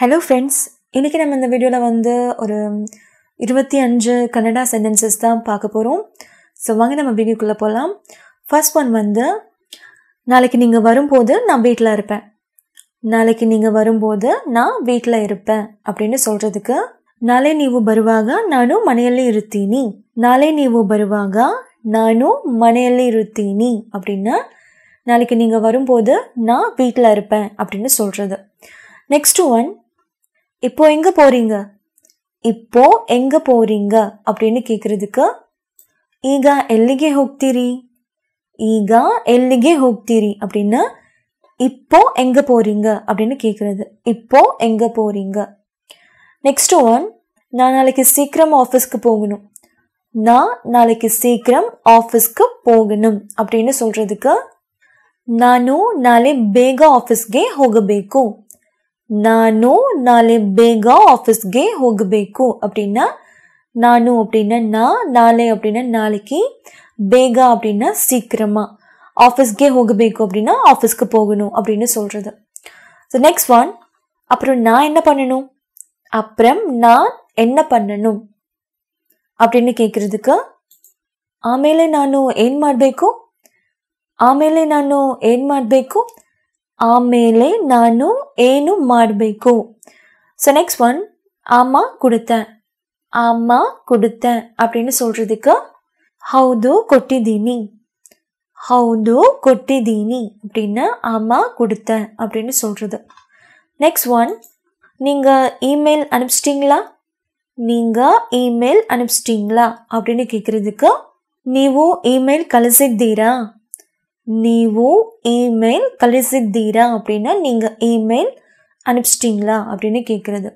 hello friends இன்றைக்கி நம்ம இந்த வீடியோவில் வந்து ஒரு இருபத்தி அஞ்சு கன்னடா சென்டென்சஸ் தான் பார்க்க போகிறோம் ஸோ வாங்கி நம்ம வீடியோக்குள்ளே போகலாம் ஃபர்ஸ்ட் ஒன் வந்து நாளைக்கு நீங்கள் வரும்போது நான் வீட்டில் இருப்பேன் நாளைக்கு நீங்கள் வரும்போது நான் வீட்டில் இருப்பேன் அப்படின்னு சொல்கிறதுக்கு நாளே நீவு பருவாக நானும் மனையல்லி இருத்தீனி நாளே நீவு பருவாக நானும் மனையல்லி இருத்தீனி அப்படின்னா நாளைக்கு நீங்கள் வரும்போது நான் வீட்டில் இருப்பேன் அப்படின்னு சொல்கிறது நெக்ஸ்ட் ஒன் இப்போ எங்க போறீங்க இப்போ எங்க போறீங்க அப்படின்னு கேட்குறதுக்கு ஈகா எல்லிகே ஹோக்திரி ஈகா எல்லிகே ஹோக்திரி அப்படின்னா இப்போ எங்க போறீங்க அப்படின்னு கேட்குறது இப்போ எங்க போறீங்க நெக்ஸ்ட் ஒன் நான் நாளைக்கு சீக்கிரம் ஆஃபீஸ்க்கு போகணும் நான் நாளைக்கு சீக்கிரம் ஆஃபீஸ்க்கு போகணும் அப்படின்னு சொல்றதுக்கு நானும் நாளை பேக ஆஃபீஸ்கே ಹೋಗಬೇಕು நானும் ನಾಳೆ பேக ಆಫೀಸ್ಗೆ ಹೋಗಬೇಕು அப்படின்னா நானும் அப்படின்னா நான் நாளை அப்படின்னா நாளைக்கு ಬೇಗ அப்படின்னா சீக்கிரமா ஆஃபீஸ்க்கே ಹೋಗಬೇಕು அப்படின்னா ஆஃபீஸ்க்கு போகணும் அப்படின்னு சொல்கிறது ஸோ நெக்ஸ்ட் ஒன் அப்புறம் நான் என்ன பண்ணணும் அப்புறம் நான் என்ன பண்ணணும் அப்படின்னு கேட்குறதுக்கு ஆமேலே ನಾನು ಏನು ಮಾಡಬೇಕು ಆಮೇಲೆ ನಾನು ಏನು ಮಾಡಬೇಕು ಆಮೇಲೆ ನಾನು ಏನು ಮಾಡಬೇಕು ಸೊ ನೆಕ್ಸ್ಟ್ ಒನ್ ஆமா கொடுத்தேன் ஆமா கொடுத்தேன் அப்படின்னு சொல்கிறதுக்கு ಹೌದು ಕೊಟ್ಟಿದ್ದೀನಿ ಹೌದು ಕೊಟ್ಟಿದ್ದೀನಿ அப்படின்னா ஆமா கொடுத்தேன் அப்படின்னு சொல்கிறது நெக்ஸ்ட் ஒன் நீங்கள் இமெயில் அனுப்பிச்சிட்டிங்களா நீங்கள் இமெயில் அனுப்பிச்சிட்டிங்களா அப்படின்னு கேட்குறதுக்கு ನೀವು இமெயில் கலசித்தீரா நீவும் ಇಮೇಲ್ ಕಳಿಸಿದ್ದೀರಾ அப்படின்னா நீங்கள் இமெயில் அனுப்பிச்சிட்டிங்களா அப்படின்னு கேட்குறது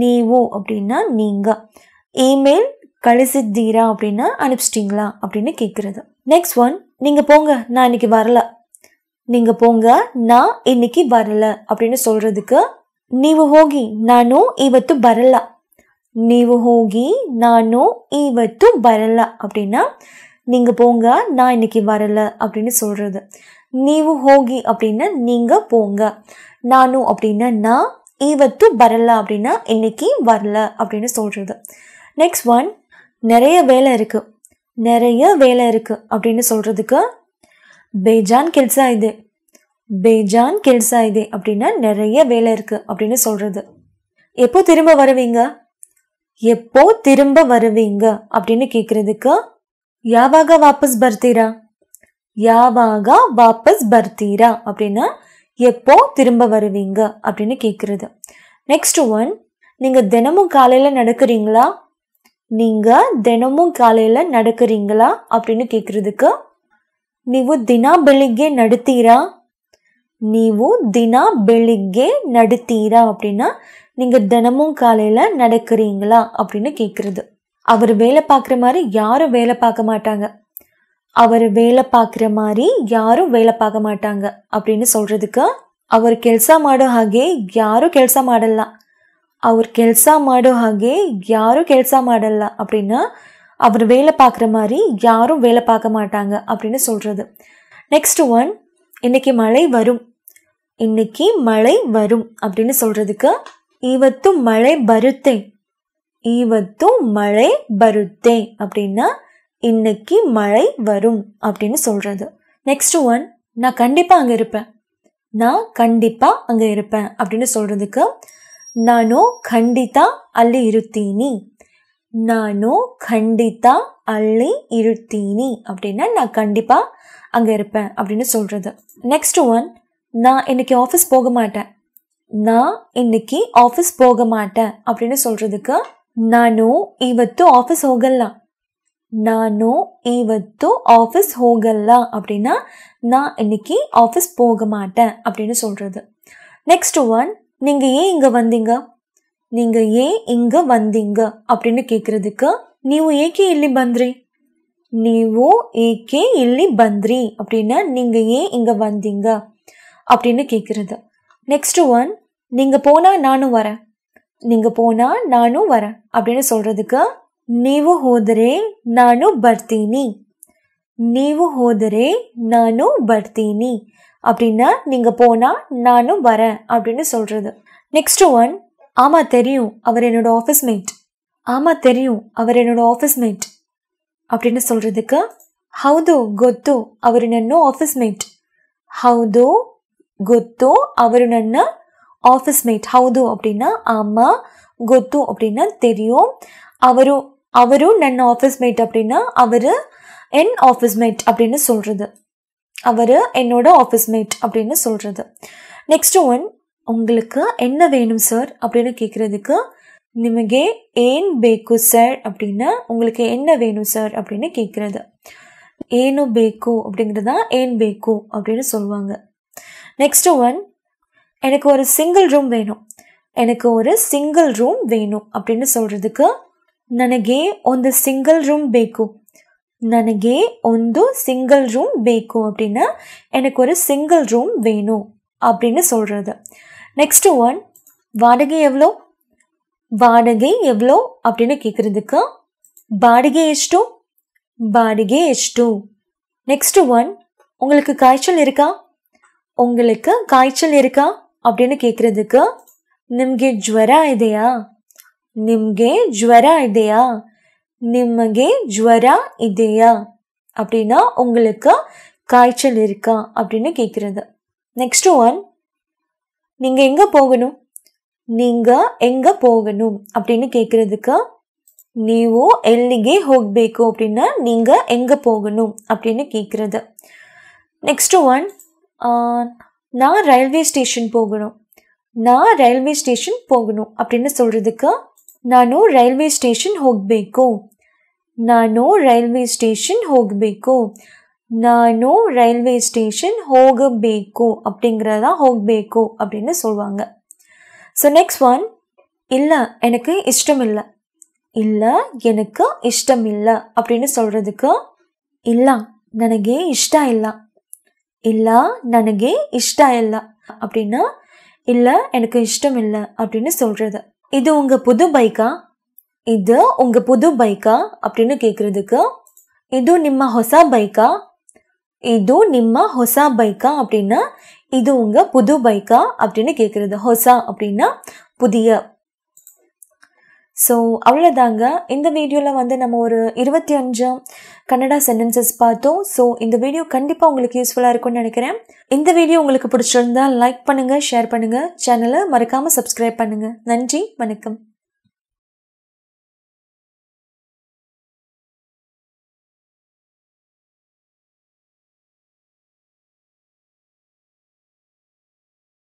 நீவும் அப்படின்னா நீங்கள் இமெயில் கழிசித்தீரா அப்படின்னா அனுப்பிச்சிட்டிங்களா அப்படின்னு கேட்குறது நெக்ஸ்ட் ஒன் நீங்கள் போங்க நான் இன்னைக்கு வரல நீங்கள் போங்க நான் இன்னைக்கு வரல அப்படின்னு சொல்கிறதுக்கு நீவு ஹோகி நானும் இவத்து வரல நீவு ஹோகி நானும் இவத்து ಬರಲ್ಲ அப்படின்னா நீங்கள் போங்க நான் இன்னைக்கு வரல அப்படின்னு சொல்கிறது நீவும் ஹோகி அப்படின்னா நீங்கள் போங்க நானும் அப்படின்னா நான் ஈவத்து வரல அப்படின்னா இன்னைக்கு வரல அப்படின்னு சொல்கிறது நெக்ஸ்ட் ஒன் நிறைய வேலை இருக்குது நிறைய வேலை இருக்குது அப்படின்னு சொல்கிறதுக்கு பேஜான் கெல்சா இது பேஜான் கெல்சா இது அப்படின்னா நிறைய வேலை இருக்குது அப்படின்னு சொல்கிறது எப்போ திரும்ப வருவீங்க எப்போ திரும்ப வருவீங்க அப்படின்னு கேட்குறதுக்கு ಯಾವಾಗ ವಾಪಸ್ ಬರ್ತೀರಾ ಯಾವಾಗ ವಾಪಸ್ ಬರ್ತೀರಾ அப்படின்னா எப்போ திரும்ப வருவீங்க அப்படின்னு கேட்குறது நெக்ஸ்ட் ஒன் நீங்கள் தினமும் காலையில் நடக்கிறீங்களா நீங்கள் தினமும் காலையில் நடக்கிறீங்களா அப்படின்னு கேட்குறதுக்கு நீவு தினா ಬೆಳಿಗ್ಗೆ நடத்தீரா நீவு தினா ಬೆಳಿಗ್ಗೆ நடத்தீரா அப்படின்னா நீங்கள் தினமும் காலையில் நடக்கிறீங்களா அப்படின்னு கேட்குறது அவர் வேலை பார்க்குற மாதிரி யாரும் வேலை பார்க்க மாட்டாங்க அவர் வேலை பார்க்குற மாதிரி யாரும் வேலை பார்க்க மாட்டாங்க அப்படின்னு சொல்கிறதுக்கு அவர் கெல்சா மாடோ ஆகே யாரும் கெல்சா மாடலாம் அவர் கெல்சா மாடோ ஆகே யாரும் கெல்சா மாடலாம் அப்படின்னா அவர் வேலை பார்க்குற மாதிரி யாரும் வேலை பார்க்க மாட்டாங்க அப்படின்னு சொல்கிறது நெக்ஸ்ட் ஒன் இன்னைக்கு மழை வரும் இன்னைக்கு மழை வரும் அப்படின்னு சொல்கிறதுக்கு இவத்தும் மழை ಬರುತ್ತೆ ಇವತ್ತು மழை ಬರುತ್ತೆ அப்படின்னா இன்னைக்கு மழை வரும் அப்படின்னு சொல்றது நெக்ஸ்ட் ஒன் நான் கண்டிப்பா அங்க இருப்பேன் நான் கண்டிப்பா அங்க இருப்பேன் அப்படின்னு சொல்றதுக்கு நானும் கண்டித்தா ಅಲ್ಲಿ இருத்தீனி நானும் கண்டித்தா அள்ளி இருத்தீனி அப்படின்னா நான் கண்டிப்பா அங்கே இருப்பேன் அப்படின்னு சொல்கிறது நெக்ஸ்ட் ஒன் நான் இன்னைக்கு ஆஃபீஸ் போக மாட்டேன் நான் இன்னைக்கு ஆஃபீஸ் போக மாட்டேன் அப்படின்னு சொல்கிறதுக்கு ನಾನು ಇವತ್ತು ಆಫೀಸ್ ಹೋಗಲ್ಲ ನಾನು ಇವತ್ತು ஆஃபீஸ் ಹೋಗಲ್ಲ அப்படின்னா நான் இன்னைக்கு ஆஃபீஸ் போக மாட்டேன் அப்படின்னு சொல்கிறது நெக்ஸ்ட் ஒன் நீங்கள் ஏன் இங்கே வந்தீங்க நீங்கள் ஏன் இங்கே வந்தீங்க அப்படின்னு கேட்குறதுக்கு ನೀವು ಏಕೆ ಇಲ್ಲಿ ಬಂದ್ರಿ ನೀವು ಏಕೆ ಇಲ್ಲಿ ಬಂದ್ರಿ அப்படின்னா நீங்கள் ஏன் இங்கே வந்தீங்க அப்படின்னு கேட்குறது நெக்ஸ்ட் ஒன் நீங்கள் போனால் நானும் வரேன் நீங்கள் போனால் நானும் வரேன் அப்படின்னு சொல்கிறதுக்கு நீவு ஹோதரே நானும் ಬರ್ತೀನಿ நீவு ஹோதரே நானும் ಬರ್ತೀನಿ அப்படின்னா நீங்கள் போனால் நானும் வரேன் அப்படின்னு சொல்கிறது நெக்ஸ்ட் ஒன் ஆமாம் தெரியும் அவர் என்னோட ஆஃபீஸ் மேட் ஆமாம் தெரியும் அவர் என்னோட ஆஃபீஸ் மேட் அப்படின்னு சொல்கிறதுக்கு ஹவுதோ கொத்தோ அவர் ನನ್ನ ஆஃபீஸ் ಮೇಟ್ ஹவுதோ கொத்தோ அவர் ನನ್ನ ஆஃபீஸ் மேட் ஹவுது அப்படின்னா அம்மா கொத்து அப்படின்னா தெரியும் அவரும் அவரும் நன் ஆஃபீஸ் மேட் அப்படின்னா அவர் என் ஆஃபீஸ் மேட் அப்படின்னு சொல்கிறது அவர் என்னோட ஆஃபீஸ் மேட் அப்படின்னு சொல்கிறது நெக்ஸ்ட் ஒன் உங்களுக்கு என்ன வேணும் சார் அப்படின்னு கேட்குறதுக்கு நிமகே ஏன் பேக்கு சார் அப்படின்னா உங்களுக்கு என்ன வேணும் சார் அப்படின்னு கேட்குறது ஏனு பேக்கு அப்படிங்கிறது தான் ஏன் பேக்கு அப்படின்னு சொல்லுவாங்க நெக்ஸ்ட் ஒன் எனக்கு ஒரு சிங்கிள் ரூம் வேணும் எனக்கு ஒரு சிங்கிள் ரூம் வேணும் அப்படின்னு சொல்றதுக்கு நனகே ಒಂದು சிங்கிள் ரூம் ಬೇಕು நனகே ಒಂದು சிங்கிள் ரூம் ಬೇಕು அப்படின்னா எனக்கு ஒரு சிங்கிள் ரூம் வேணும் அப்படின்னு சொல்கிறது நெக்ஸ்ட் ஒன் வாடகை எவ்வளோ வாடகை எவ்வளோ அப்படின்னு கேட்குறதுக்கு பாடகை எஷ்டும் பாடகை எஷ்டும் நெக்ஸ்ட் ஒன் உங்களுக்கு காய்ச்சல் இருக்கா உங்களுக்கு காய்ச்சல் இருக்கா அப்படின்னு கேட்கறதுக்கு ನಿಮಗೆ ಜ್ವರ ಇದೆಯಾ ನಿಮಗೆ ಜ್ವರ ಇದೆಯಾ ನಿಮಗೆ ಜ್ವರ ಇದೆಯಾ அப்படின்னா உங்களுக்கு காய்ச்சல் இருக்கா அப்படின்னு கேட்குறது நெக்ஸ்ட் ஒன் நீங்கள் எங்கே போகணும் நீங்கள் எங்கே போகணும் அப்படின்னு கேட்குறதுக்கு நீவோ ಎಲ್ಲಿಗೆ ಹೋಗಬೇಕು அப்படின்னா நீங்கள் எங்கே போகணும் அப்படின்னு கேட்கறது நெக்ஸ்ட் ஒன் நான் ரயில்வே ஸ்டேஷன் போகணும் நான் ரயில்வே ஸ்டேஷன் போகணும் அப்படின்னு சொல்றதுக்கு நானும் ரயில்வே ஸ்டேஷன் ಹೋಗಬೇಕು நானும் ரயில்வே ஸ்டேஷன் ಹೋಗಬೇಕು நானும் ரயில்வே ஸ்டேஷன் ಹೋಗಬೇಕು அப்படிங்கிறதா ಹೋಗಬೇಕು அப்படின்னு சொல்லுவாங்க ஸோ நெக்ஸ்ட் ஒன் இல்லை எனக்கு இஷ்டம் இல்லை இல்லை எனக்கு இஷ்டம் இல்லை அப்படின்னு சொல்கிறதுக்கு இல்லை நனகே இஷ்டம் இல்லை இல்லை நனக்கு இஷ்டம் இல்லை அப்படின்னா இல்லை எனக்கு இஷ்டம் இல்லை அப்படின்னு சொல்கிறது இது உங்கள் புது பைக்கா இது உங்கள் புது பைக்கா அப்படின்னு கேட்குறதுக்கு இது நிம்ம ஹொசா பைக்கா இது நிம்ம ஹொசா பைக்கா அப்படின்னா இது உங்கள் புது பைக்கா அப்படின்னு கேட்குறது ஹொசா அப்படின்னா புதிய ஸோ அவ்வளோதாங்க இந்த வீடியோவில் வந்து நம்ம ஒரு இருபத்தி அஞ்சு கன்னடா சென்டென்சஸ் பார்த்தோம் ஸோ இந்த வீடியோ கண்டிப்பாக உங்களுக்கு யூஸ்ஃபுல்லாக இருக்கும்னு நினைக்கிறேன் இந்த வீடியோ உங்களுக்கு பிடிச்சிருந்தால் லைக் பண்ணுங்கள் ஷேர் பண்ணுங்கள் சேனலை மறக்காமல் சப்ஸ்கிரைப் பண்ணுங்கள் நன்றி வணக்கம்